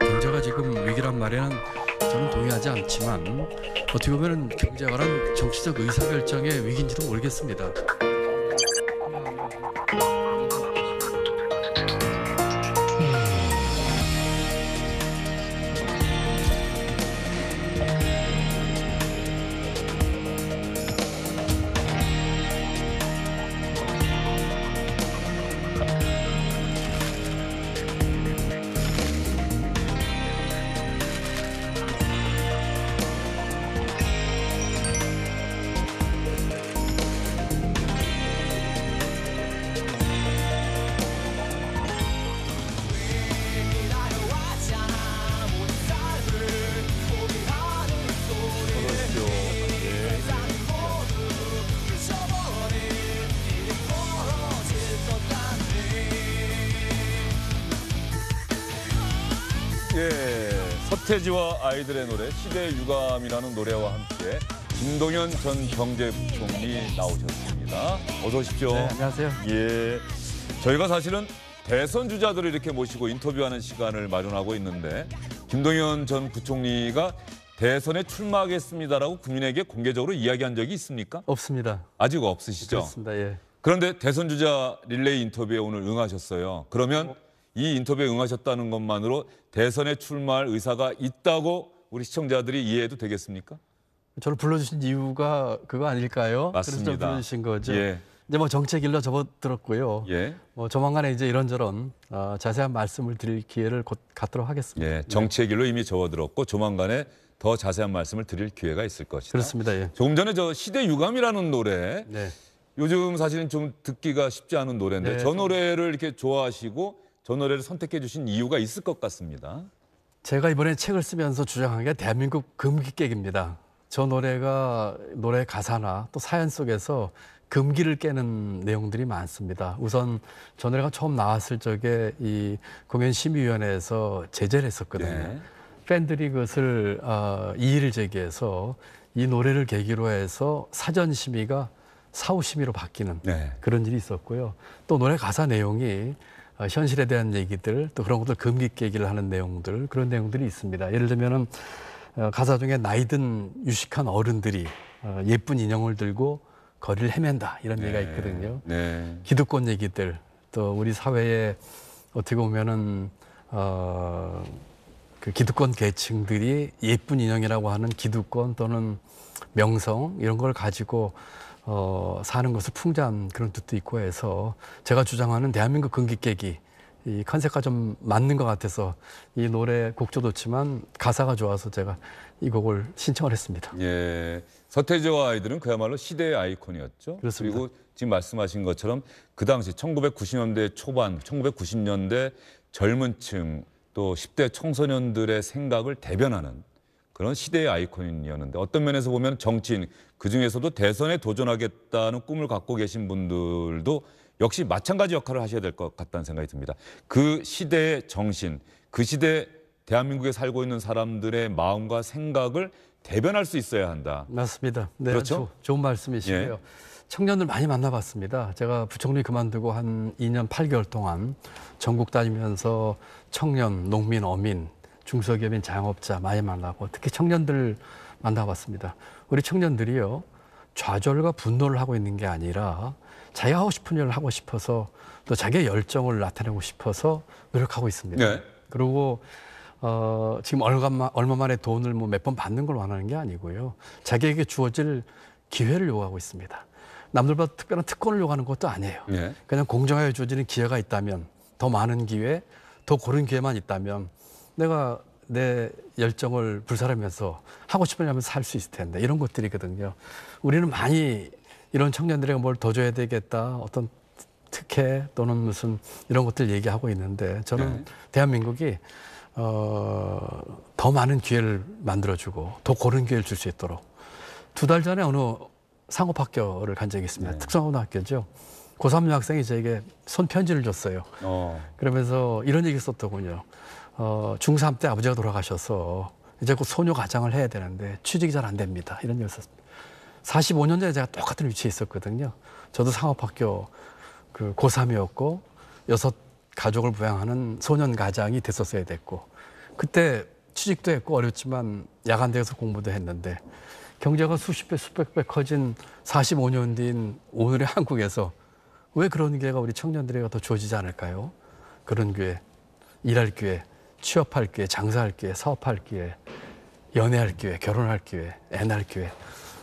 경제가 지금 위기란 말에는 저는 동의하지 않지만 어떻게 보면 경제와는 정치적 의사결정의 위기인지도 모르겠습니다. 서태지와 아이들의 노래 시대 유감이라는 노래와 함께 김동연 전 경제부총리 나오셨습니다. 어서 오십시오. 네, 안녕하세요. 예. 저희가 사실은 대선 주자들을 이렇게 모시고 인터뷰하는 시간을 마련하고 있는데 김동연 전 부총리가 대선에 출마하겠습니다라고 국민에게 공개적으로 이야기한 적이 있습니까? 없습니다. 아직 없으시죠? 그습니다 예. 그런데 대선 주자 릴레이 인터뷰에 오늘 응하셨어요. 그러면 어. 이 인터뷰에 응하셨다는 것만으로 대선에 출마할 의사가 있다고 우리 시청자들이 이해해도 되겠습니까? 저를 불러주신 이유가 그거 아닐까요? 맞습니다. 그래서 불러주신 거죠. 예. 이제 뭐 정책 일로 접어들었고요. 예. 뭐 조만간에 이제 이런저런 어, 자세한 말씀을 드릴 기회를 곧 갖도록 하겠습니다. 예. 네. 정책 일로 이미 접어들었고 조만간에 더 자세한 말씀을 드릴 기회가 있을 것이다. 그렇습니다. 예. 조금 전에 저 시대 유감이라는 노래 네. 요즘 사실은 좀 듣기가 쉽지 않은 노래인데 네, 저 노래를 이렇게 좋아하시고 저 노래를 선택해 주신 이유가 있을 것 같습니다. 제가 이번에 책을 쓰면서 주장한 게 대한민국 금기객입니다. 저 노래가 노래 가사나 또 사연 속에서 금기를 깨는 내용들이 많습니다. 우선 저 노래가 처음 나왔을 적에 이 공연심의위원회에서 제재를 했었거든요. 네. 팬들이 그것을 어, 이의를 제기해서 이 노래를 계기로 해서 사전 심의가 사후 심의로 바뀌는 네. 그런 일이 있었고요. 또 노래 가사 내용이 어, 현실에 대한 얘기들 또 그런 것들 금기있 얘기를 하는 내용들 그런 내용들이 있습니다. 예를 들면은 어, 가사 중에 나이든 유식한 어른들이 어, 예쁜 인형을 들고 거리를 헤맨다 이런 네. 얘기가 있거든요. 네. 기득권 얘기들 또 우리 사회에 어떻게 보면은 어, 그 기득권 계층들이 예쁜 인형이라고 하는 기득권 또는 명성 이런 걸 가지고 어, 사는 것을 풍자한 그런 뜻도 있고 해서 제가 주장하는 대한민국 금기 깨기 이 컨셉과 좀 맞는 것 같아서 이 노래 곡도 좋지만 가사가 좋아서 제가 이 곡을 신청을 했습니다. 예, 서태지와 아이들은 그야말로 시대의 아이콘이었죠. 그렇습니다. 그리고 지금 말씀하신 것처럼 그 당시 1990년대 초반, 1990년대 젊은 층또 10대 청소년들의 생각을 대변하는 그런 시대의 아이콘이었는데 어떤 면에서 보면 정치인 그중에서도 대선에 도전하겠다는 꿈을 갖고 계신 분들도 역시 마찬가지 역할을 하셔야 될 것 같다는 생각이 듭니다. 그 시대의 정신, 그 시대 대한민국에 살고 있는 사람들의 마음과 생각을 대변할 수 있어야 한다. 맞습니다. 네, 그렇죠? 조, 좋은 말씀이시고요. 예. 청년들 많이 만나봤습니다. 제가 부총리 그만두고 한 2년 8개월 동안 전국 다니면서 청년, 농민, 어민 중소기업인 자영업자 많이 만나고 특히 청년들 만나봤습니다. 우리 청년들이요 좌절과 분노를 하고 있는 게 아니라 자기가 하고 싶은 일을 하고 싶어서 또 자기의 열정을 나타내고 싶어서 노력하고 있습니다. 네. 그리고 어, 지금 얼마, 얼마만에 돈을 뭐 몇 번 받는 걸 원하는 게 아니고요. 자기에게 주어질 기회를 요구하고 있습니다. 남들보다 특별한 특권을 요구하는 것도 아니에요. 네. 그냥 공정하게 주어지는 기회가 있다면 더 많은 기회, 더 고른 기회만 있다면 내가 내 열정을 불살하면서 하고 싶으려면 살 수 있을 텐데 이런 것들이거든요. 우리는 많이 이런 청년들에게 뭘 더 줘야 되겠다 어떤 특혜 또는 무슨 이런 것들 얘기하고 있는데 저는 네. 대한민국이 어, 더 많은 기회를 만들어주고 더 고른 기회를 줄 수 있도록 두 달 전에 어느 상업학교를 간 적이 있습니다. 네. 특성고등학교죠. 화 고3 학생이 저에게 손편지를 줬어요. 어. 그러면서 이런 얘기 썼더군요. 어, 중3 때 아버지가 돌아가셔서 이제 곧 소녀 가장을 해야 되는데 취직이 잘 안 됩니다. 이런 일이 있었습니다. 45년 전에 제가 똑같은 위치에 있었거든요. 저도 상업학교 그 고3이었고 여섯 가족을 부양하는 소년 가장이 됐었어야 됐고 그때 취직도 했고 어렵지만 야간대에서 공부도 했는데 경제가 수십 배, 수백 배 커진 45년 뒤인 오늘의 한국에서 왜 그런 기회가 우리 청년들에게 더 주어지지 않을까요? 그런 기회, 일할 기회, 취업할 기회, 장사할 기회, 사업할 기회, 연애할 기회, 결혼할 기회, 애 낳을 기회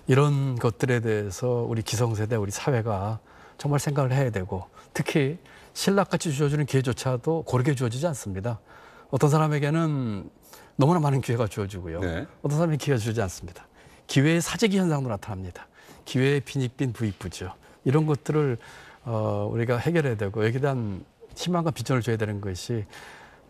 이런 것들에 대해서 우리 기성세대, 우리 사회가 정말 생각을 해야 되고 특히 신라같이 주어지는 기회조차도 고르게 주어지지 않습니다. 어떤 사람에게는 너무나 많은 기회가 주어지고요. 네. 어떤 사람이 기회가 주지지 않습니다. 기회의 사재기 현상도 나타납니다. 기회의 빈익빈 부익부죠. 이런 것들을 어, 우리가 해결해야 되고 여기에 대한 희망과 비전을 줘야 되는 것이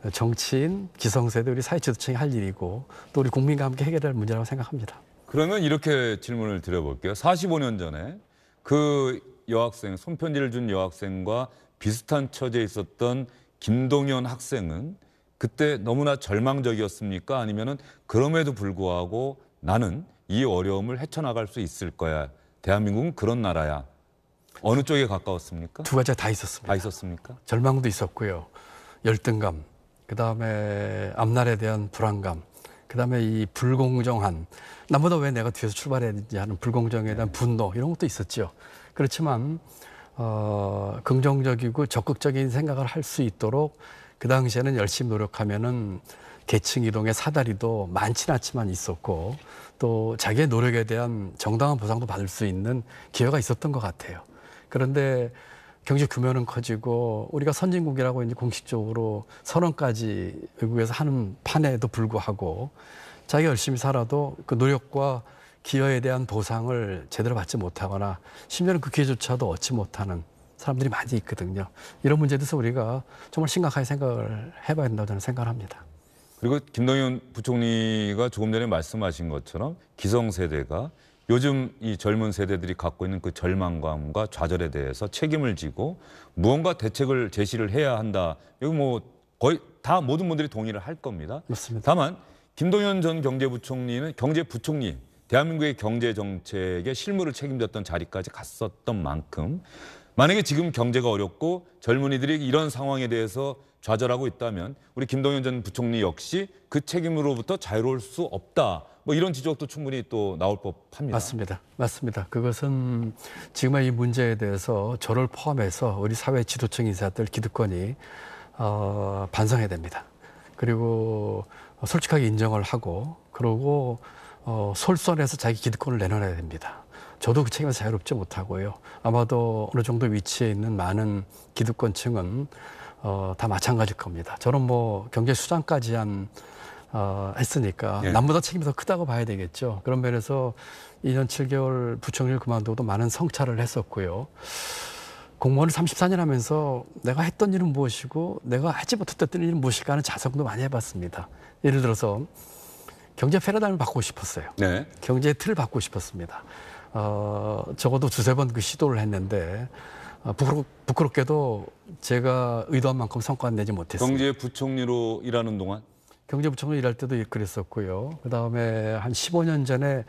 정치인, 기성세대, 우리 사회지도층이 할 일이고 또 우리 국민과 함께 해결될 문제라고 생각합니다. 그러면 이렇게 질문을 드려볼게요. 45년 전에 그 여학생, 손편지를 준 여학생과 비슷한 처지에 있었던 김동현 학생은 그때 너무나 절망적이었습니까? 아니면은 그럼에도 불구하고 나는 이 어려움을 헤쳐나갈 수 있을 거야. 대한민국은 그런 나라야. 어느 쪽에 가까웠습니까? 두 가지가 다 있었습니다. 다 있었습니까? 절망도 있었고요. 열등감, 그 다음에 앞날에 대한 불안감, 그 다음에 이 불공정한, 나보다 왜 내가 뒤에서 출발했는지 해 하는 불공정에 대한 네. 분노, 이런 것도 있었죠. 그렇지만, 어, 긍정적이고 적극적인 생각을 할 수 있도록 그 당시에는 열심히 노력하면은 계층 이동의 사다리도 많지는 않지만 있었고 또 자기의 노력에 대한 정당한 보상도 받을 수 있는 기회가 있었던 것 같아요. 그런데 경제 규모는 커지고 우리가 선진국이라고 이제 공식적으로 선언까지 외국에서 하는 판에도 불구하고 자기가 열심히 살아도 그 노력과 기여에 대한 보상을 제대로 받지 못하거나 심지어는 그 기회조차도 얻지 못하는 사람들이 많이 있거든요. 이런 문제에 대해서 우리가 정말 심각하게 생각을 해봐야 된다고 저는 생각을 합니다. 그리고 김동연 부총리가 조금 전에 말씀하신 것처럼 기성세대가 요즘 이 젊은 세대들이 갖고 있는 그 절망감과 좌절에 대해서 책임을 지고 무언가 대책을 제시를 해야 한다. 여기 뭐 거의 다 모든 분들이 동의를 할 겁니다. 맞습니다. 다만 김동연 전 경제부총리는 경제부총리 대한민국의 경제 정책의 실무를 책임졌던 자리까지 갔었던 만큼 만약에 지금 경제가 어렵고 젊은이들이 이런 상황에 대해서 좌절하고 있다면 우리 김동연 전 부총리 역시 그 책임으로부터 자유로울 수 없다. 뭐 이런 지적도 충분히 또 나올 법합니다. 맞습니다. 맞습니다. 그것은 지금의 이 문제에 대해서 저를 포함해서 우리 사회 지도층 인사들 기득권이 어, 반성해야 됩니다. 그리고 솔직하게 인정을 하고 그러고 어, 솔선해서 자기 기득권을 내놔야 됩니다. 저도 그 책임에서 자유롭지 못하고요. 아마도 어느 정도 위치에 있는 많은 기득권층은 어, 다 마찬가지일 겁니다. 저는 뭐 경제 수장까지 한 어, 했으니까 예. 남보다 책임이 더 크다고 봐야 되겠죠. 그런 면에서 2년 7개월 부총리를 그만두고도 많은 성찰을 했었고요. 공무원을 34년 하면서 내가 했던 일은 무엇이고 내가 하지 못했던 일은 무엇일까 하는 자성도 많이 해봤습니다. 예를 들어서 경제 패러다임을 바꾸고 싶었어요. 네. 경제의 틀을 바꾸고 싶었습니다. 어, 적어도 두세 번 그 시도를 했는데 어, 부끄럽, 부끄럽게도 제가 의도한 만큼 성과 내지 못했습니다. 경제 부총리로 일하는 동안? 경제부총리 일할 때도 그랬었고요. 그 다음에 한 15년 전에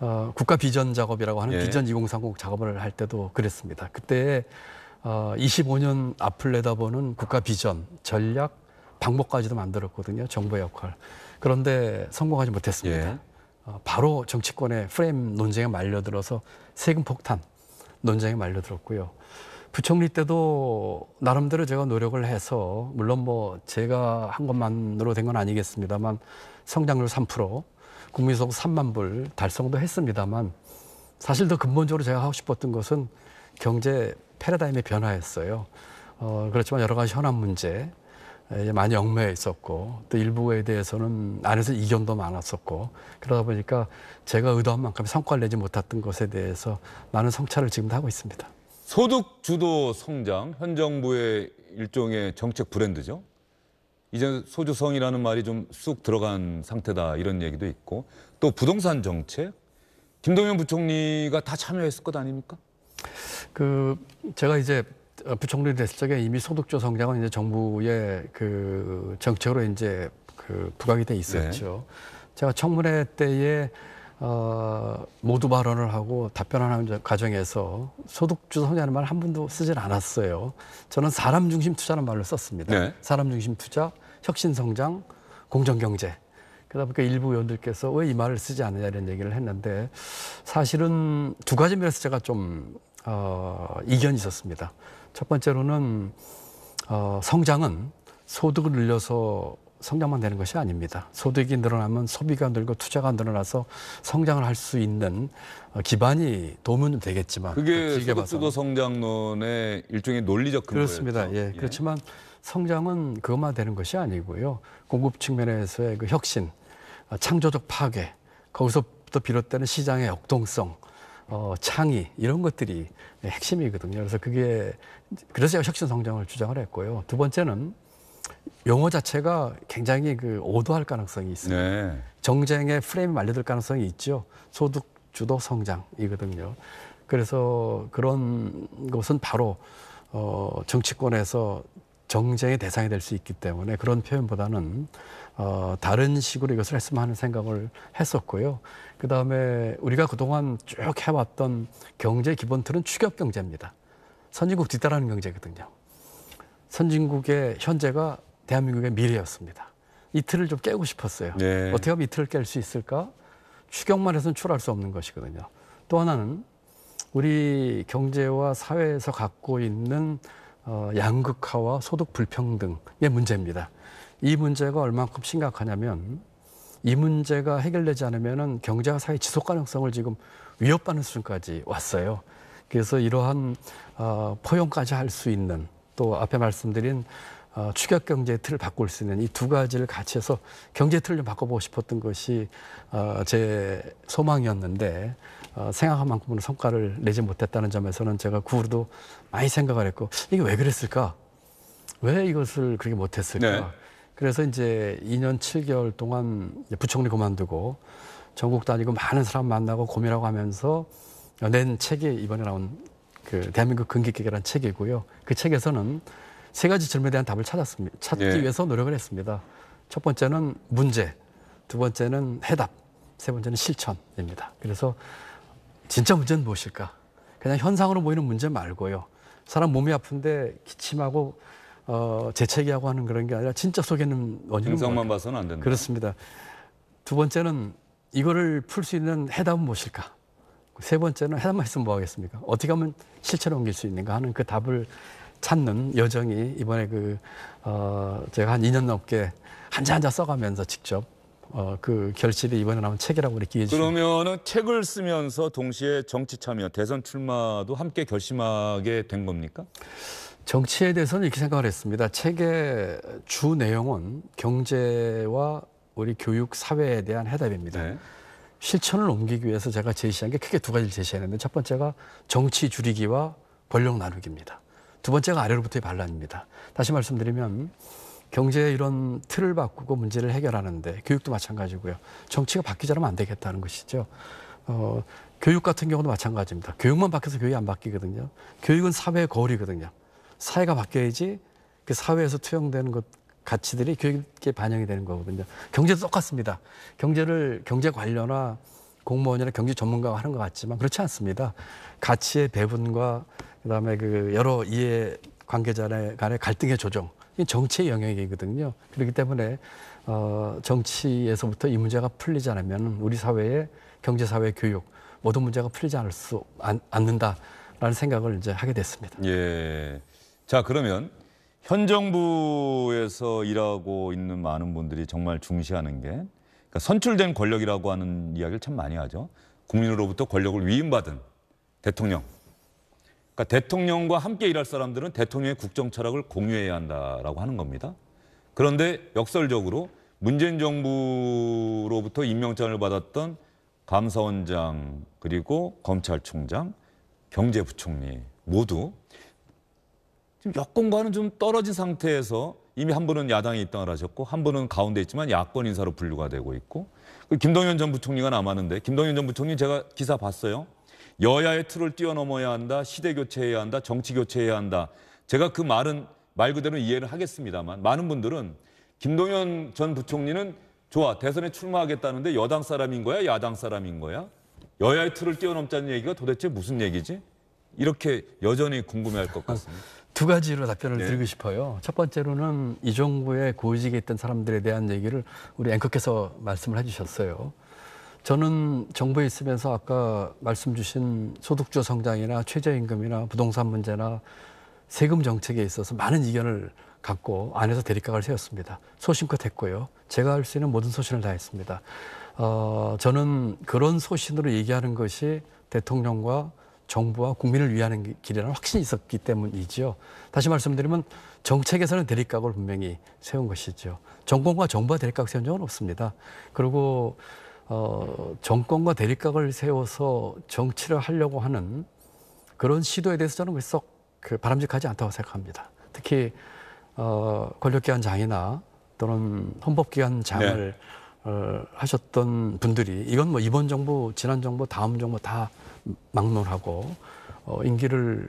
어, 국가 비전 작업이라고 하는 예. 비전 2030 작업을 할 때도 그랬습니다. 그때 어, 25년 앞을 내다보는 국가 비전, 전략, 방법까지도 만들었거든요. 정부의 역할. 그런데 성공하지 못했습니다. 예. 어, 바로 정치권의 프레임 논쟁에 말려들어서 세금 폭탄 논쟁에 말려들었고요. 부총리 때도 나름대로 제가 노력을 해서 물론 뭐 제가 한 것만으로 된 건 아니겠습니다만 성장률 3% 국민소득 3만 불 달성도 했습니다만 사실 더 근본적으로 제가 하고 싶었던 것은 경제 패러다임의 변화였어요. 어, 그렇지만 여러 가지 현안 문제 많이 얽매여 있었고 또 일부에 대해서는 안에서 이견도 많았었고 그러다 보니까 제가 의도한 만큼 성과를 내지 못했던 것에 대해서 많은 성찰을 지금도 하고 있습니다. 소득 주도 성장, 현 정부의 일종의 정책 브랜드죠. 이제 소주성이라는 말이 좀 쑥 들어간 상태다 이런 얘기도 있고 또 부동산 정책 김동연 부총리가 다 참여했을 것 아닙니까? 그 제가 이제 어, 부총리 됐을 적에 이미 소득주 성장은 이제 정부의 그 정책으로 이제 그 부각이 돼 있었죠. 네. 제가 청문회 때에 어, 모두 발언을 하고 답변하는 을 과정에서 소득주 성이라는 말 한 번도 쓰진 않았어요. 저는 사람 중심 투자라는 말을 썼습니다. 네. 사람 중심 투자, 혁신 성장, 공정 경제. 그러다 보니까 일부 의원들께서 왜 이 말을 쓰지 않느냐 이런 얘기를 했는데 사실은 두 가지 면에서 제가 좀 어, 이견이 있었습니다. 첫 번째로는 어, 성장은 소득을 늘려서 성장만 되는 것이 아닙니다. 소득이 늘어나면 소비가 늘고 투자가 늘어나서 성장을 할 수 있는 어, 기반이 도움은 되겠지만 그게 그 소득주도 성장론의 일종의 논리적 근거였죠. 그렇습니다. 예, 예. 그렇지만 성장은 그것만 되는 것이 아니고요. 공급 측면에서의 그 혁신, 어, 창조적 파괴, 거기서부터 비롯되는 시장의 역동성, 어, 창의 이런 것들이 핵심이거든요. 그래서 그게 그래서 혁신 성장을 주장을 했고요. 두 번째는 용어 자체가 굉장히 그 오도할 가능성이 있어요. 네. 정쟁의 프레임 알려들 가능성이 있죠. 소득 주도 성장이거든요. 그래서 그런 것은 바로 어, 정치권에서 정쟁의 대상이 될 수 있기 때문에 그런 표현보다는 어, 다른 식으로 이것을 했으면 하는 생각을 했었고요. 그 다음에 우리가 그동안 쭉 해왔던 경제 기본 틀은 추격 경제입니다. 선진국 뒤따라는 경제거든요. 선진국의 현재가 대한민국의 미래였습니다. 이틀을 좀 깨고 싶었어요. 네. 어떻게 하면 이틀을 깰 수 있을까? 추경만 해서는 출할 수 없는 것이거든요. 또 하나는 우리 경제와 사회에서 갖고 있는 어, 양극화와 소득 불평등의 문제입니다. 이 문제가 얼만큼 심각하냐면 이 문제가 해결되지 않으면 경제와 사회 지속 가능성을 지금 위협받는 수준까지 왔어요. 그래서 이러한 어, 포용까지 할 수 있는 또 앞에 말씀드린 어, 추격 경제 틀을 바꿀 수 있는 이 두 가지를 같이 해서 경제 틀을 좀 바꿔보고 싶었던 것이 어, 제 소망이었는데 어, 생각한 만큼은 성과를 내지 못했다는 점에서는 제가 구 후로도 많이 생각을 했고 이게 왜 그랬을까? 왜 이것을 그렇게 못했을까? 네. 그래서 이제 2년 7개월 동안 부총리 그만두고 전국 다니고 많은 사람 만나고 고민하고 하면서 낸 책이 이번에 나온 그 대한민국 근기계라는 책이고요. 그 책에서는 세 가지 질문에 대한 답을 찾았습니다. 찾기 예. 위해서 노력을 했습니다. 첫 번째는 문제, 두 번째는 해답, 세 번째는 실천입니다. 그래서 진짜 문제는 무엇일까? 그냥 현상으로 보이는 문제 말고요. 사람 몸이 아픈데 기침하고 어, 재채기하고 하는 그런 게 아니라 진짜 속에 는 원인은 증상만 봐서는 안 된다. 그렇습니다. 두 번째는 이거를 풀 수 있는 해답은 무엇일까? 세 번째는 해답만 있으면 뭐 하겠습니까? 어떻게 하면 실체로 옮길 수 있는가 하는 그 답을 찾는 여정이 이번에 그, 어, 제가 한 2년 넘게 한자 한자 써가면서 직접 어, 그 결실이 이번에 나온 책이라고 이렇게 기해 주셨 그러면은 책을 쓰면서 동시에 정치 참여, 대선 출마도 함께 결심하게 된 겁니까? 정치에 대해서는 이렇게 생각을 했습니다. 책의 주 내용은 경제와 우리 교육 사회에 대한 해답입니다. 네. 실천을 옮기기 위해서 제가 제시한 게 크게 두 가지를 제시했는데 첫 번째가 정치 줄이기와 권력 나누기입니다. 두 번째가 아래로부터의 반란입니다. 다시 말씀드리면 경제의 이런 틀을 바꾸고 문제를 해결하는데 교육도 마찬가지고요. 정치가 바뀌지 않으면 안 되겠다는 것이죠. 어, 교육 같은 경우도 마찬가지입니다. 교육만 바뀌어서 교육이 안 바뀌거든요. 교육은 사회의 거울이거든요. 사회가 바뀌어야지 그 사회에서 투영되는 것 가치들이 교육에 반영이 되는 거거든요. 경제도 똑같습니다. 경제를 경제 관료나 공무원이나 경제 전문가가 하는 것 같지만 그렇지 않습니다. 가치의 배분과 그다음에 그 여러 이해 관계자 간의 갈등의 조정 이 정치의 영역이거든요. 그렇기 때문에 어, 정치에서부터 이 문제가 풀리지 않으면 우리 사회의 경제 사회 교육 모든 문제가 풀리지 않을 수 안, 않는다라는 생각을 이제 하게 됐습니다. 예. 자 그러면 현 정부에서 일하고 있는 많은 분들이 정말 중시하는 게 그러니까 선출된 권력이라고 하는 이야기를 참 많이 하죠. 국민으로부터 권력을 위임받은 대통령 그러니까 대통령과 함께 일할 사람들은 대통령의 국정 철학을 공유해야 한다라고 하는 겁니다. 그런데 역설적으로 문재인 정부로부터 임명장을 받았던 감사원장 그리고 검찰총장, 경제부총리 모두 지금 여권과는 좀 떨어진 상태에서 이미 한 분은 야당에 입당을 하셨고 한 분은 가운데 있지만 야권 인사로 분류가 되고 있고 그 김동연 전 부총리가 남았는데 김동연 전 부총리 제가 기사 봤어요. 여야의 틀을 뛰어넘어야 한다, 시대 교체해야 한다, 정치 교체해야 한다. 제가 그 말은 말 그대로 이해를 하겠습니다만 많은 분들은 김동연 전 부총리는 좋아 대선에 출마하겠다는데 여당 사람인 거야, 야당 사람인 거야? 여야의 틀을 뛰어넘자는 얘기가 도대체 무슨 얘기지? 이렇게 여전히 궁금해할 것 같습니다. 두 가지로 답변을 네. 드리고 싶어요. 첫 번째로는 이 정부의 고위직에 있던 사람들에 대한 얘기를 우리 앵커께서 말씀을 해주셨어요. 저는 정부에 있으면서 아까 말씀 주신 소득주 성장이나 최저임금이나 부동산 문제나 세금 정책에 있어서 많은 이견을 갖고 안에서 대립각을 세웠습니다. 소신껏 했고요. 제가 할 수 있는 모든 소신을 다 했습니다. 어, 저는 그런 소신으로 얘기하는 것이 대통령과 정부와 국민을 위하는 길이라는 확신이 있었기 때문이죠. 다시 말씀드리면 정책에서는 대립각을 분명히 세운 것이죠. 정권과 정부가 대립각 세운 적은 없습니다. 그리고 어, 정권과 대립각을 세워서 정치를 하려고 하는 그런 시도에 대해서 저는 썩그 바람직하지 않다고 생각합니다. 특히 어, 권력기관장이나 또는 헌법기관장을 네. 어, 하셨던 분들이 이건 뭐 이번 정부, 지난 정부, 다음 정부 다 막론하고 어, 임기를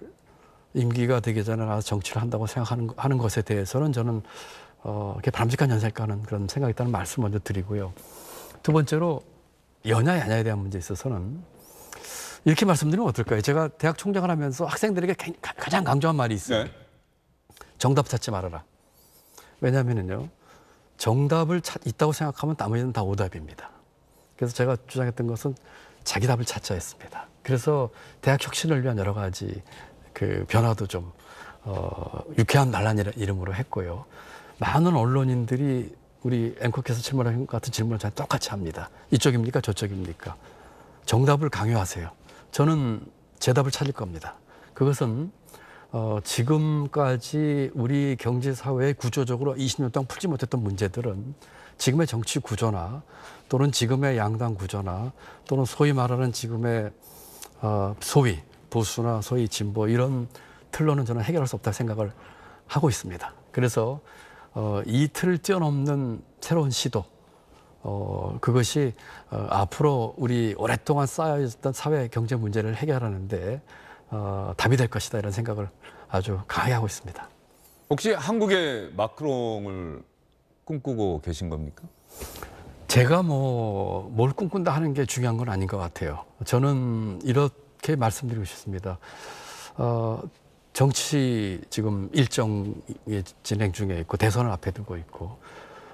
임기가 되기 전에 나서 정치를 한다고 생각하는 하는 것에 대해서는 저는 어, 이렇게 바람직한 현상일까 하는 그런 생각이 있다는 말씀 먼저 드리고요. 두 번째로 연야 연야에 대한 문제에 있어서는 이렇게 말씀드리면 어떨까요? 제가 대학 총장을 하면서 학생들에게 가장 강조한 말이 있어요. 네. 정답 찾지 말아라. 왜냐하면요, 정답을 찾, 있다고 생각하면 나머지는 다 오답입니다. 그래서 제가 주장했던 것은 자기 답을 찾자 했습니다. 그래서 대학 혁신을 위한 여러 가지 그 변화도 좀 어, 유쾌한 반란 이름으로 했고요. 많은 언론인들이 우리 앵커께서 질문한것 같은 질문을 잘 똑같이 합니다. 이쪽입니까? 저쪽입니까? 정답을 강요하세요. 저는 제답을 찾을 겁니다. 그것은 어, 지금까지 우리 경제 사회의 구조적으로 20년 동안 풀지 못했던 문제들은 지금의 정치 구조나 또는 지금의 양당 구조나 또는 소위 말하는 지금의 어, 소위 보수나 소위 진보 이런 틀로는 저는 해결할 수 없다고 생각을 하고 있습니다. 그래서 어, 이틀을 뛰어넘는 새로운 시도 어, 그것이 어, 앞으로 우리 오랫동안 쌓여있던 사회 경제 문제를 해결하는데 어, 답이 될 것이다 이런 생각을 아주 강하게 하고 있습니다. 혹시 한국의 마크롱을 꿈꾸고 계신 겁니까? 제가 뭐 뭘 꿈꾼다 하는 게 중요한 건 아닌 것 같아요. 저는 이렇게 말씀드리고 싶습니다. 어, 정치 지금 일정이 진행 중에 있고 대선을 앞에 두고 있고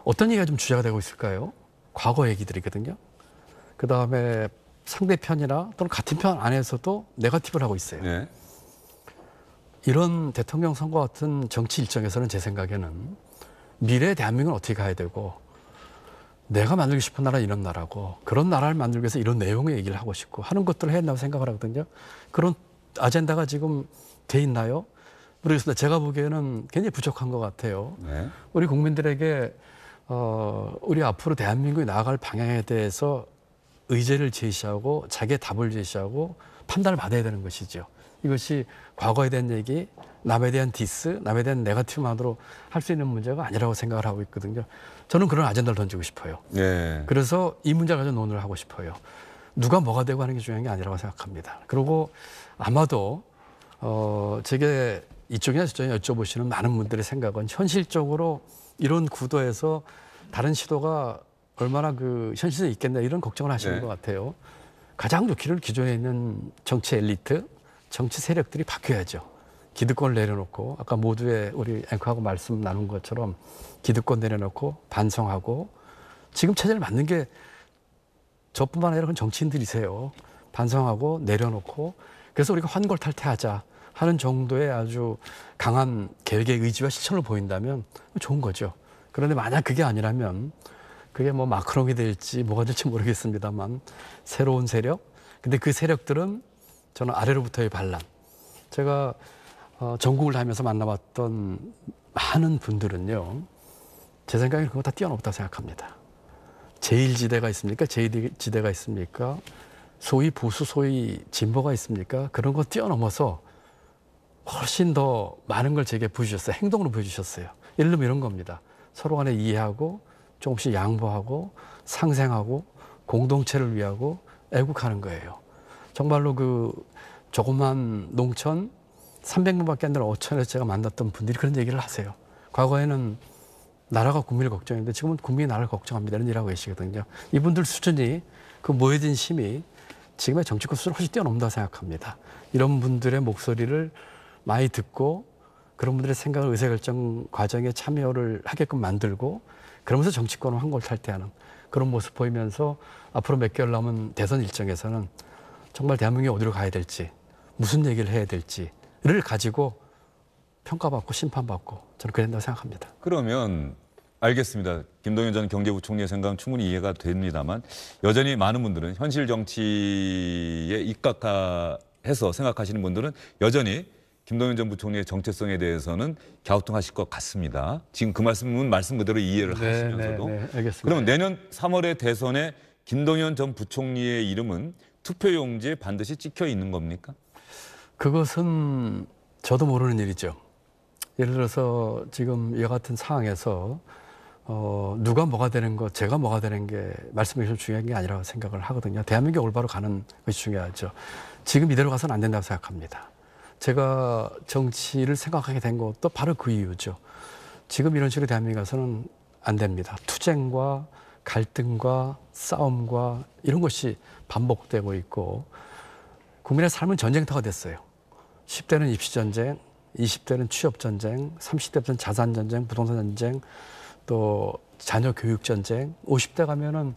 어떤 얘기가 좀 주제가 되고 있을까요? 과거 얘기들이거든요. 그 다음에 상대편이나 또는 같은 편 안에서도 네거티브를 하고 있어요. 네. 이런 대통령 선거 같은 정치 일정에서는 제 생각에는 미래 대한민국은 어떻게 가야 되고 내가 만들기 싶은 나라 이런 나라고 그런 나라를 만들기 위해서 이런 내용의 얘기를 하고 싶고 하는 것들을 해야 된다고 생각을 하거든요. 그런 아젠다가 지금 돼 있나요? 모르겠습니다. 제가 보기에는 굉장히 부족한 것 같아요. 네. 우리 국민들에게 어, 우리 앞으로 대한민국이 나아갈 방향에 대해서 의제를 제시하고 자기의 답을 제시하고 판단을 받아야 되는 것이죠. 이것이 과거에 대한 얘기, 남에 대한 디스, 남에 대한 네거티브만으로할 수 있는 문제가 아니라고 생각을 하고 있거든요. 저는 그런 아젠다를 던지고 싶어요. 네. 그래서 이문제 가지고 논의를 하고 싶어요. 누가 뭐가 되고 하는 게 중요한 게 아니라고 생각합니다. 그리고 아마도 어, 제게 이쪽에서저쪽 여쭤보시는 많은 분들의 생각은 현실적으로 이런 구도에서 다른 시도가 얼마나 그 현실에 있겠나 이런 걱정을 하시는 네. 것 같아요. 가장 좋기를 기존에 있는 정치 엘리트, 정치 세력들이 바뀌어야죠. 기득권을 내려놓고 아까 모두의 우리 앵커하고 말씀 나눈 것처럼 기득권 내려놓고 반성하고 지금 체제를 맞는 게 저뿐만 아니라 그런 정치인들이세요. 반성하고 내려놓고 그래서 우리가 환골탈태하자 하는 정도의 아주 강한 계획의 의지와 실천을 보인다면 좋은 거죠. 그런데 만약 그게 아니라면 그게 뭐 마크롱이 될지 뭐가 될지 모르겠습니다만 새로운 세력 근데 그 세력들은 저는 아래로부터의 반란 제가 어, 전국을 다니면서 만나봤던 많은 분들은요 제 생각에 그거 다뛰어넘다 생각합니다. 제1지대가 있습니까? 제2지대가 있습니까? 소위 보수 소위 진보가 있습니까? 그런 거 뛰어넘어서 훨씬 더 많은 걸 제게 보여주셨어요. 행동으로 보여주셨어요. 예를 들면 이런 겁니다. 서로 간에 이해하고 조금씩 양보하고 상생하고 공동체를 위하고 애국하는 거예요. 정말로 그 조그만 농촌 300명밖에 안 되는 어천에 제가 만났던 분들이 그런 얘기를 하세요. 과거에는 나라가 국민을 걱정했는데 지금은 국민이 나라를 걱정합니다. 이런 일하고 계시거든요. 이분들 수준이 그 모여진 힘이 지금의 정치권 수를 훨씬 뛰어넘다 생각합니다. 이런 분들의 목소리를 많이 듣고 그런 분들의 생각을 의사결정 과정에 참여를 하게끔 만들고 그러면서 정치권을 한골 탈퇴하는 그런 모습 보이면서 앞으로 몇 개월 남은 대선 일정에서는 정말 대한민국이 어디로 가야 될지 무슨 얘기를 해야 될지를 가지고 평가받고 심판받고 저는 그랬다고 생각합니다. 그러면 알겠습니다. 김동연 전 경제부총리의 생각은 충분히 이해가 됩니다만 여전히 많은 분들은 현실 정치에 입각해서 생각하시는 분들은 여전히 김동연 전 부총리의 정체성에 대해서는 갸우뚱하실 것 같습니다. 지금 그 말씀은 말씀 그대로 이해를 네, 네 하시면서도 네, 네, 알겠습니다. 그러면 내년 3월의 대선에 김동연 전 부총리의 이름은 투표용지에 반드시 찍혀 있는 겁니까? 그것은 저도 모르는 일이죠. 예를 들어서 지금 이와 같은 상황에서 어, 누가 뭐가 되는 거, 제가 뭐가 되는 게 말씀해주셔 중요한 게 아니라고 생각을 하거든요. 대한민국이 올바로 가는 것이 중요하죠. 지금 이대로 가서는 안 된다고 생각합니다. 제가 정치를 생각하게 된 것도 바로 그 이유죠. 지금 이런 식으로 대한민국에서는 안 됩니다. 투쟁과 갈등과 싸움과 이런 것이 반복되고 있고 국민의 삶은 전쟁터가 됐어요. 10대는 입시전쟁, 20대는 취업전쟁, 30대부터는 자산전쟁, 부동산전쟁, 또 자녀 교육 전쟁, 50대 가면은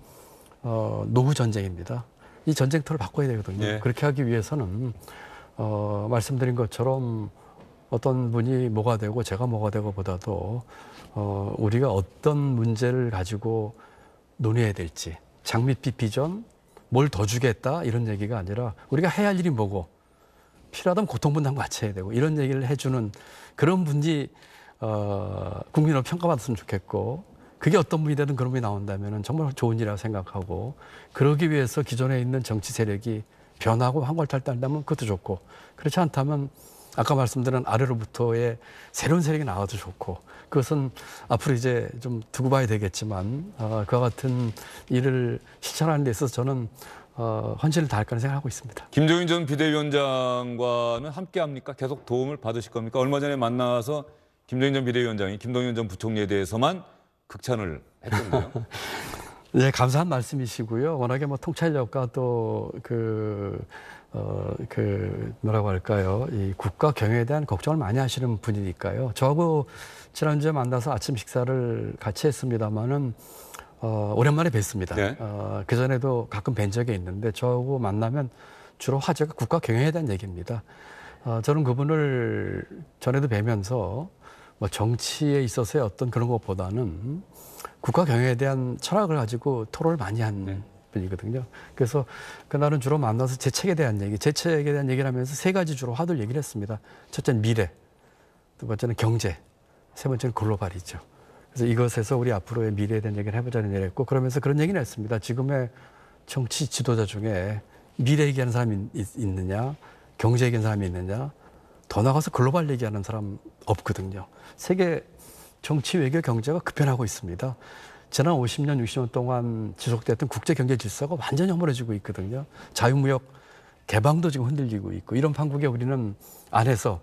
어, 노후 전쟁입니다. 이 전쟁터를 바꿔야 되거든요. 예. 그렇게 하기 위해서는 어, 말씀드린 것처럼 어떤 분이 뭐가 되고 제가 뭐가 되고 보다도 어, 우리가 어떤 문제를 가지고 논의해야 될지 장밋빛 비전 뭘 더 주겠다 이런 얘기가 아니라 우리가 해야 할 일이 뭐고 필요하다면 고통분담 같이 해야 되고 이런 얘기를 해주는 그런 분이 어, 국민으로 평가받았으면 좋겠고 그게 어떤 분이 되든 그런 분이 나온다면 정말 좋은 일이라고 생각하고 그러기 위해서 기존에 있는 정치 세력이 변하고 한걸탈한다면 그것도 좋고 그렇지 않다면 아까 말씀드린 아래로부터의 새로운 세력이 나와도 좋고 그것은 앞으로 이제 좀 두고 봐야 되겠지만 어, 그와 같은 일을 실천하는 데 있어서 저는 어, 헌신을 다할 거는 생각하고 있습니다. 김종인 전 비대위원장과는 함께합니까? 계속 도움을 받으실 겁니까? 얼마 전에 만나서 김동인전 비대위원장이 김동연 전 부총리에 대해서만 극찬을 했던데요. 예, 감사한 말씀이시고요. 워낙에 뭐 통찰력과 또 그 어, 그, 뭐라고 할까요. 이 국가 경영에 대한 걱정을 많이 하시는 분이니까요. 저하고 지난주에 만나서 아침 식사를 같이 했습니다만은, 어, 오랜만에 뵀습니다. 네. 어, 그전에도 가끔 뵌 적이 있는데, 저하고 만나면 주로 화제가 국가 경영에 대한 얘기입니다. 어, 저는 그분을 전에도 뵈면서 뭐 정치에 있어서의 어떤 그런 것보다는 국가 경영에 대한 철학을 가지고 토론을 많이 한 네. 분이거든요. 그래서 그날은 주로 만나서 제 책에 대한 얘기, 제 책에 대한 얘기를 하면서 세 가지 주로 화두를 얘기를 했습니다. 첫째는 미래, 두 번째는 경제, 세 번째는 글로벌이죠. 그래서 이것에서 우리 앞으로의 미래에 대한 얘기를 해보자는 얘기를 했고 그러면서 그런 얘기를 했습니다. 지금의 정치 지도자 중에 미래 얘기하는 사람이 있, 느냐 경제 얘기하는 사람이 있느냐, 더 나가서 글로벌 얘기하는 사람 없거든요. 세계 정치, 외교, 경제가 급변하고 있습니다. 지난 50년, 60년 동안 지속됐던 국제 경제 질서가 완전히 허물어지고 있거든요. 자유무역 개방도 지금 흔들리고 있고 이런 판국에 우리는 안에서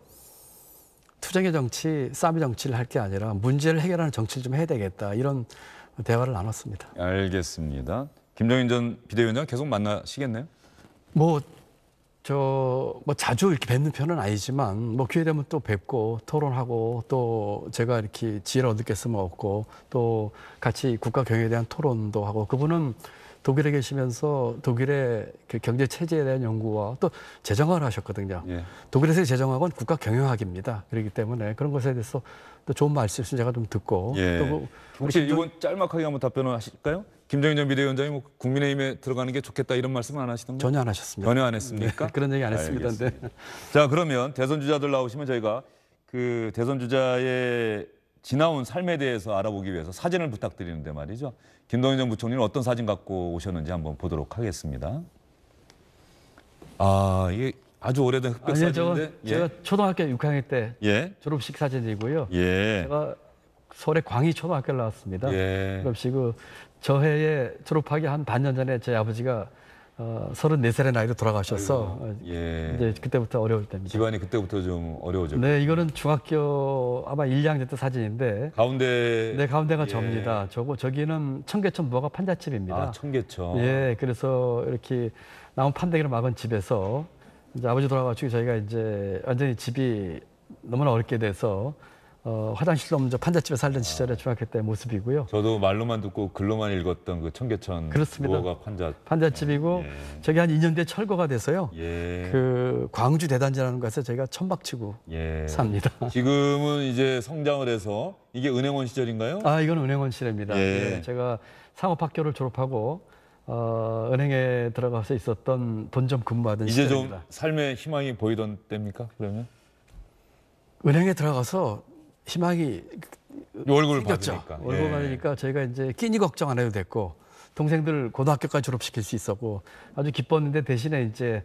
투쟁의 정치, 싸움의 정치를 할 게 아니라 문제를 해결하는 정치를 좀 해야 되겠다 이런 대화를 나눴습니다. 알겠습니다. 김정인 전 비대위원장 계속 만나시겠네요? 뭐 저뭐 자주 이렇게 뵙는 편은 아니지만 뭐 기회 되면 또 뵙고 토론하고 또 제가 이렇게 지혜를 얻을 게 있으면 얻고 또 같이 국가 경영에 대한 토론도 하고 그분은 독일에 계시면서 독일의 그 경제 체제에 대한 연구와 또 재정학을 하셨거든요. 예. 독일에서의 재정학은 국가 경영학입니다. 그렇기 때문에 그런 것에 대해서 또 좋은 말씀 제가 좀 듣고 예. 또 뭐 혹시 이건 짤막하게 한번 답변을 하실까요? 김정인 전 비대위원장이 뭐 국민의힘에 들어가는 게 좋겠다 이런 말씀은 안 하시던가요? 전혀 안 하셨습니다. 전혀 안 했습니까? 네, 그런 얘기 안 했습니다. 네. 자 그러면 대선 주자들 나오시면 저희가 그 대선 주자의 지나온 삶에 대해서 알아보기 위해서 사진을 부탁드리는데 말이죠. 김동연 전 부총리는 어떤 사진 갖고 오셨는지 한번 보도록 하겠습니다. 아 이게 아주 오래된 흑백 아니요, 사진인데 예. 제가 초등학교 6학년 때 예. 졸업식 사진이고요. 예. 제가 서울의 광희 초등학교 나왔습니다. 예. 졸업식 후저 그 해에 졸업하기 한 반년 전에 저희 아버지가 어, 34살의 나이로 돌아가셔서 아이고, 예. 이제 그때부터 어려울 때입니다. 집안이 그때부터 좀 어려워졌고. 네, 이거는 중학교 아마 1, 2학년 때 사진인데 가운데 네, 가운데가 예. 접니다. 저거 저기는 청계천 무화과 판잣집입니다. 아, 청계천. 예, 그래서 이렇게 나온 판대기를 막은 집에서 이제 아버지 돌아가시고 저희가 이제 완전히 집이 너무나 어렵게 돼서 어, 화장실도 없는 판잣집에 살던 시절의 아. 중학교 때 모습이고요. 저도 말로만 듣고 글로만 읽었던 그 청계천 그렇가 판잣 판잣집이고 예. 저기 한 2년 뒤에 철거가 돼서요. 예. 그 광주 대단지라는 곳에 제가 천박치고 예. 삽니다. 지금은 이제 성장을 해서 이게 은행원 시절인가요? 아 이건 은행원 시절입니다. 예. 예 제가 상업학교를 졸업하고 어, 은행에 들어가서 있었던 돈좀 근무하던 이제 시절입니다. 좀 삶의 희망이 보이던 때입니까? 그러면 은행에 들어가서 희망이 월급을 생겼죠. 받으니까. 월급 을 받으니까 예. 저희가 이제 끼니 걱정 안 해도 됐고 동생들 고등학교까지 졸업시킬 수 있었고 아주 기뻤는데 대신에 이제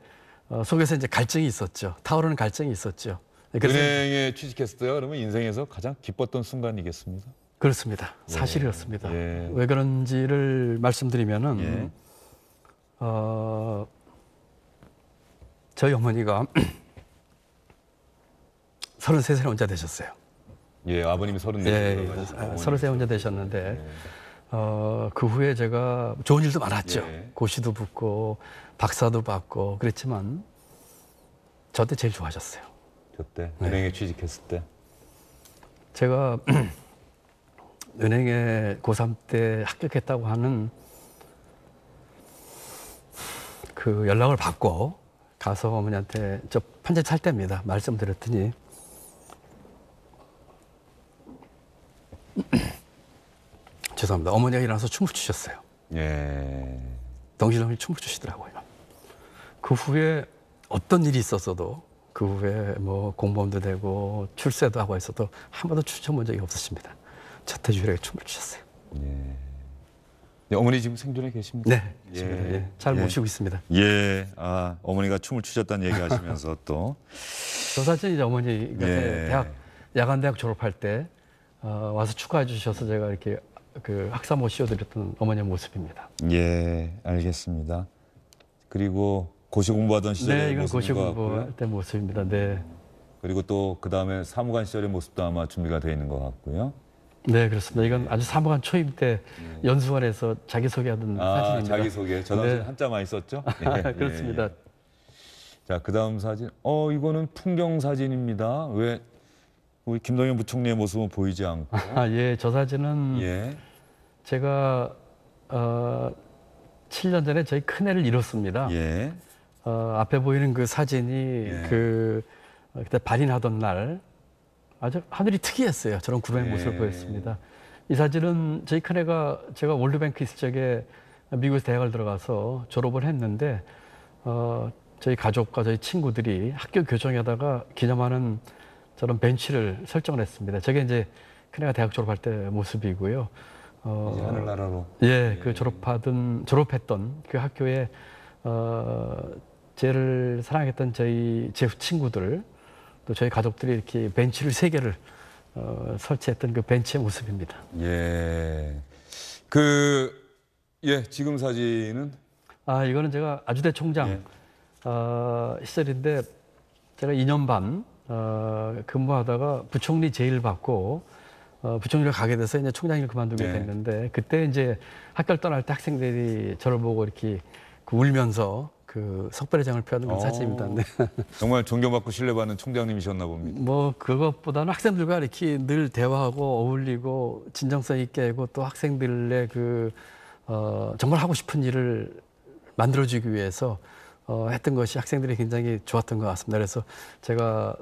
어, 속에서 이제 갈증이 있었죠. 타오르는 갈증이 있었죠. 네, 그래서 은행에 취직했어요 그러면 인생에서 가장 기뻤던 순간이겠습니다. 그렇습니다. 예. 사실이었습니다. 예. 왜 그런지를 말씀드리면은 예. 어, 저희 어머니가 33세 혼자 되셨어요. 예, 아버님이 34세 예, 예 아, 33세 혼자 되셨는데 예. 어, 그 후에 제가 좋은 일도 많았죠. 예. 고시도 붙고 박사도 받고 그랬지만 저 때 제일 좋아하셨어요. 그때 네. 은행에 취직했을 때 제가 은행에 고3 때 합격했다고 하는 그 연락을 받고 가서 어머니한테 저 판재 찰 때입니다. 말씀드렸더니 죄송합니다. 어머니가 일어나서 춤을 추셨어요. 예. 덩실덩실 춤을 추시더라고요. 그 후에 어떤 일이 있었어도 그 후에 뭐 공범도 되고 출세도 하고 있어도 한 번도 추천본 적이 없었습니다. 차태주 씨가 춤을 추셨어요. 예. 네, 어머니 지금 생존해 계십니까? 네, 예. 예. 잘 예. 모시고 있습니다. 예, 아 어머니가 춤을 추셨다는 얘기하시면서 또. 저 사실 이제 어머니 그러니까 예. 대학 야간 대학 졸업할 때 어, 와서 축하해 주셔서 제가 이렇게 그 학사모 씌워드렸던 어머니의 모습입니다. 예, 알겠습니다. 그리고 고시 공부하던 시절의 네, 이건 고시 공부할 때 모습입니다. 네. 그리고 또그 다음에 사무관 시절의 모습도 아마 준비가 되어 있는 것 같고요. 네, 그렇습니다. 이건 아주 사모한 초임 때 네. 연수원에서 자기소개하던 아, 사진입니다. 자기소개. 저당시 네. 한자 많이 썼죠? 예, 그렇습니다. 예, 자, 그 다음 사진. 어, 이거는 풍경 사진입니다. 왜 우리 김동현 부총리의 모습은 보이지 않고. 아, 예, 저 사진은 예. 제가 어, 7년 전에 저희 큰애를 잃었습니다. 예. 어, 앞에 보이는 그 사진이 예. 그 어, 그때 발인하던 날 아주 하늘이 특이했어요. 저런 구름의 네. 모습을 보였습니다. 이 사진은 저희 큰애가 제가 월드뱅크 있을 적에 미국에서 대학을 들어가서 졸업을 했는데 어, 저희 가족과 저희 친구들이 학교 교정에다가 기념하는 저런 벤치를 설정을 했습니다. 저게 이제 큰애가 대학 졸업할 때 모습이고요. 어, 하늘나라로. 예, 네. 그 졸업하던 졸업했던 그 학교에 어, 쟤를 사랑했던 저희 제 친구들 또 저희 가족들이 이렇게 벤치를 세 개를 어, 설치했던 그 벤치의 모습입니다. 예. 그, 예, 지금 사진은? 아, 이거는 제가 아주대 총장 예. 어, 시절인데 제가 2년 반 어, 근무하다가 부총리 제일 받고 어, 부총리로 가게 돼서 이제 총장을 그만두게 예. 됐는데 그때 이제 학교를 떠날 때 학생들이 저를 보고 이렇게 그 울면서 그 석발의장을 표하는 건 사실입니다. 어. 네. 정말 존경받고 신뢰받는 총장님이셨나 봅니다. 뭐 그것보다는 학생들과 이렇게 늘 대화하고 어울리고 진정성 있게 하고 또 학생들의 그 어, 정말 하고 싶은 일을 만들어주기 위해서 어, 했던 것이 학생들이 굉장히 좋았던 것 같습니다. 그래서 제가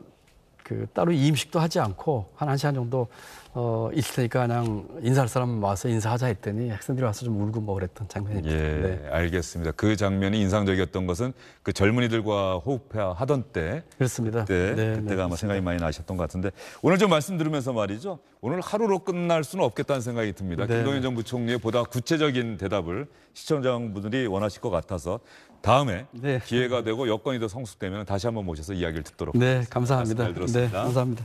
그 따로 이임식도 하지 않고 한 한 시간 정도 어 있을 테니까 그냥 인사할 사람 와서 인사하자 했더니 학생들이 와서 좀 울고 뭐 그랬던 장면입니다. 예, 네. 알겠습니다. 그 장면이 인상적이었던 것은 그 젊은이들과 호흡하던 때 그렇습니다. 그때, 네, 그때가 네, 아마 그렇습니다. 생각이 많이 나셨던 것 같은데 오늘 좀 말씀 들으면서 말이죠. 오늘 하루로 끝날 수는 없겠다는 생각이 듭니다. 네. 김동연 전 부총리의 보다 구체적인 대답을 시청자분들이 원하실 것 같아서 다음에 네. 기회가 되고 여건이 더 성숙되면 다시 한번 모셔서 이야기를 듣도록 네, 감사합니다. 잘 들었습니다. 네, 감사합니다.